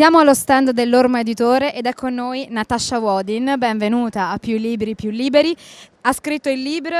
Siamo allo stand dell'Orma Editore ed è con noi Natasha Wodin, benvenuta a Più Libri Più Liberi. Ha scritto il libro,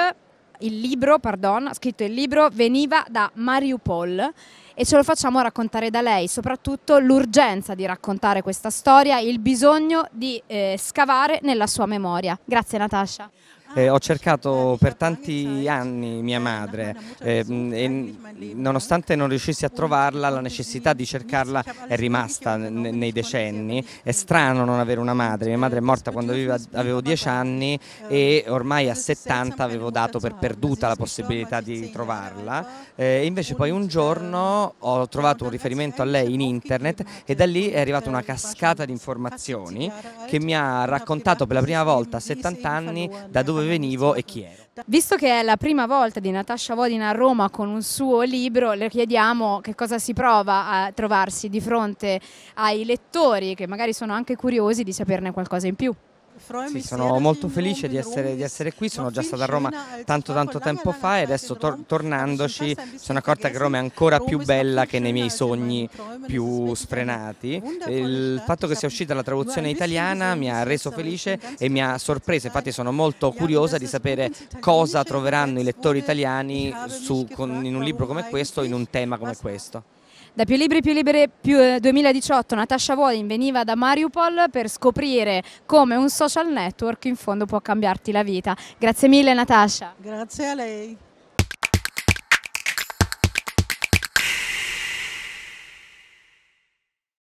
il libro, pardon, ha scritto il libro Veniva da Mariupol e ce lo facciamo raccontare da lei, soprattutto l'urgenza di raccontare questa storia, il bisogno di eh, scavare nella sua memoria. Grazie Natasha. Ah, eh, ho cercato per tanti eh, anni mia eh, madre eh, eh, e nonostante non riuscissi a trovarla la necessità di cercarla cioè, è rimasta nei decenni. È strano non avere una madre, mia madre è certo, morta quando avevo 10 anni e ormai a 70 avevo dato per perduta la possibilità di trovarla. Ecco, eh, invece poi un giorno ho trovato un riferimento a lei in internet e da lì è arrivata una cascata di informazioni che mi ha raccontato per la prima volta a 70 anni da dove dove venivo e chi ero. Visto che è la prima volta di Natascia Vodina a Roma con un suo libro, le chiediamo che cosa si prova a trovarsi di fronte ai lettori che magari sono anche curiosi di saperne qualcosa in più. Sì, sono molto felice di essere, di essere, qui, sono già stata a Roma tanto tanto tempo fa e adesso cioè, tor tornandoci sono accorta che Roma è ancora più bella che nei miei sogni più sfrenati. Il cioè, fatto che sia uscita la traduzione italiana mi ha reso felice e mi ha sorpreso, infatti sono molto curiosa di sapere cosa troveranno i lettori italiani su, con, eh, in un libro come questo, in un tema come questo. Da Più Libri Più Libere più, 2018 eh, Natasha Wodin veniva da Mariupol per scoprire come un social network in fondo può cambiarti la vita. Grazie mille Natasha. Grazie a lei.